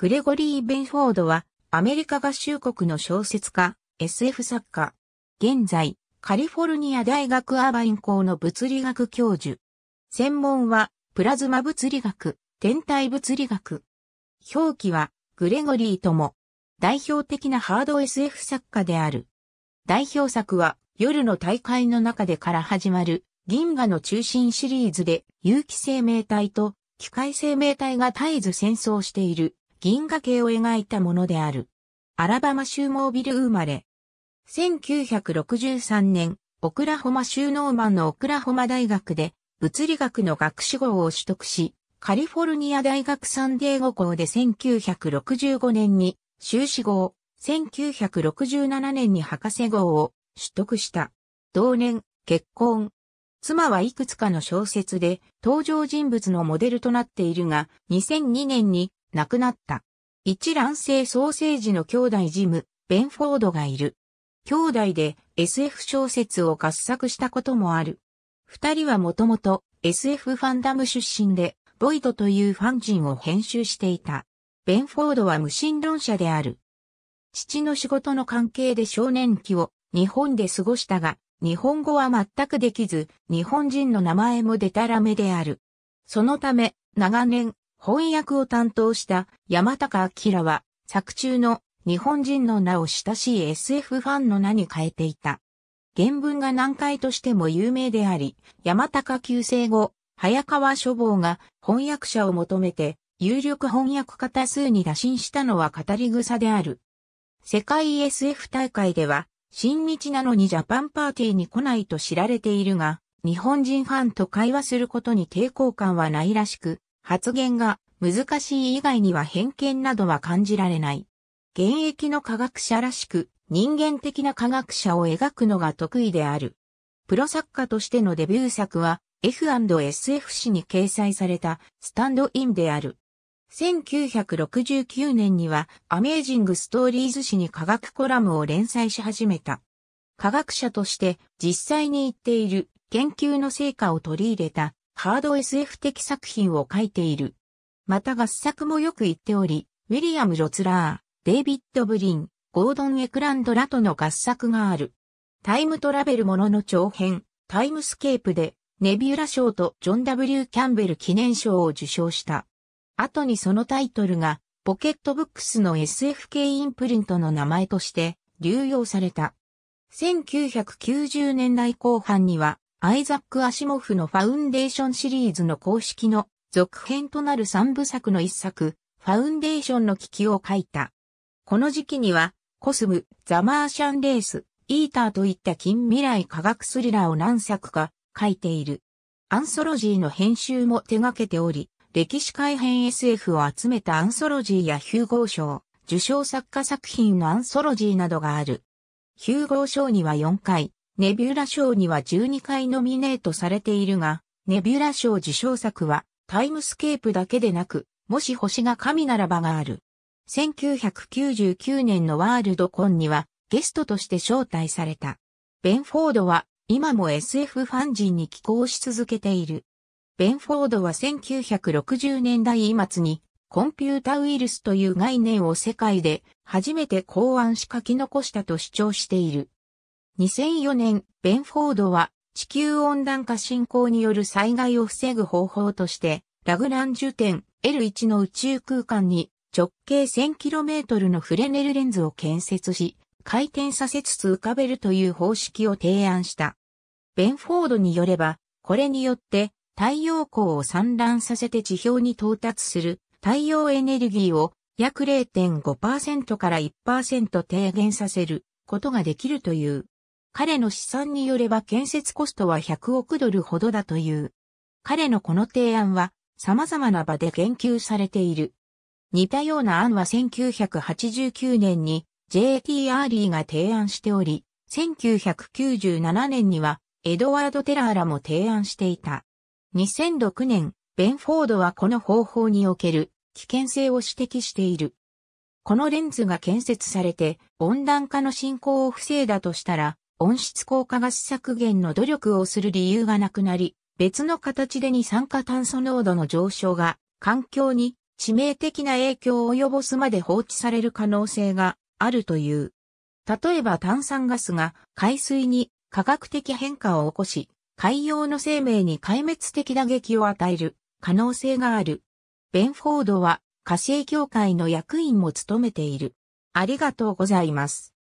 グレゴリー・ベンフォードは、アメリカ合衆国の小説家、SF 作家。現在、カリフォルニア大学アーバイン校の物理学教授。専門は、プラズマ物理学、天体物理学。表記は、グレゴリーとも、代表的なハード SF 作家である。代表作は、夜の大会の中でから始まる、銀河の中心シリーズで、有機生命体と、機械生命体が絶えず戦争している、銀河系を描いたものである。アラバマ州モービル生まれ。1963年、オクラホマ州ノーマンのオクラホマ大学で物理学の学士号を取得し、カリフォルニア大学サンデーゴ校で1965年に修士号、1967年に博士号を取得した。同年、結婚。妻はいくつかの小説で登場人物のモデルとなっているが、2002年に亡くなった。一卵性双生児の兄弟ジム、ベンフォードがいる。兄弟で SF 小説を合作したこともある。二人はもともと SF ファンダム出身で、ボイドというファン人を編集していた。ベンフォードは無神論者である。父の仕事の関係で少年期を日本で過ごしたが、日本語は全くできず、日本人の名前もデタラメである。そのため、長年、翻訳を担当した山高明は作中の日本人の名を親しい SF ファンの名に変えていた。原文が難解としても有名であり、山高旧姓後、早川書房が翻訳者を求めて有力翻訳家多数に打診したのは語り草である。世界 SF 大会では、新日なのにジャパンパーティーに来ないと知られているが、日本人ファンと会話することに抵抗感はないらしく、発言が難しい以外には偏見などは感じられない。現役の科学者らしく人間的な科学者を描くのが得意である。プロ作家としてのデビュー作は F&SF 誌に掲載されたスタンドインである。1969年にはアメージングストーリーズ誌に科学コラムを連載し始めた。科学者として実際に言っている研究の成果を取り入れたハード SF 的作品を書いている。また合作もよく言っており、ウィリアム・ロツラー、デイビッド・ブリン、ゴードン・エクランドらとの合作がある。タイムトラベルものの長編、タイムスケープで、ネビュラ賞とジョン・ W・ キャンベル記念賞を受賞した。後にそのタイトルが、ポケットブックスの SF 系インプリントの名前として流用された。1990年代後半にはアイザック・アシモフのファウンデーションシリーズの公式の続編となる三部作の一作、ファウンデーションの危機を書いた。この時期には、コスム、ザ・マーシャン・レース、イーターといった近未来科学スリラーを何作か書いている。アンソロジーの編集も手掛けており、歴史改編 SF を集めたアンソロジーやヒューゴー賞、受賞作家作品のアンソロジーなどがある。ヒューゴー賞には4回、ネビュラ賞には12回ノミネートされているが、ネビュラ賞受賞作はタイムスケープだけでなく、もし星が神ならばがある。1999年のワールドコンにはゲストとして招待された。ベンフォードは今も SF ファン人に寄稿し続けている。ベンフォードは1960年代末にコンピュータウイルスという概念を世界で初めて考案し書き残したと主張している。2004年、ベンフォードは地球温暖化進行による災害を防ぐ方法として、ラグランジュ点 L1 の宇宙空間に直径 1000km のフレネルレンズを建設し、回転させつつ浮かべるという方式を提案した。ベンフォードによれば、これによって太陽光を散乱させて地表に到達する太陽エネルギーを約0.5%から1%低減させることができるという。彼の試算によれば建設コストは100億ドルほどだという。彼のこの提案は様々な場で言及されている。似たような案は1989年に JT アーリーが提案しており、1997年にはエドワード・テラーらも提案していた。2006年、ベンフォードはこの方法における危険性を指摘している。このレンズが建設されて温暖化の進行を防いだとしたら、温室効果ガス削減の努力をする理由がなくなり、別の形で二酸化炭素濃度の上昇が環境に致命的な影響を及ぼすまで放置される可能性があるという。例えば炭酸ガスが海水に科学的変化を起こし、海洋の生命に壊滅的打撃を与える可能性がある。ベンフォードは火星協会の役員も務めている。ありがとうございます。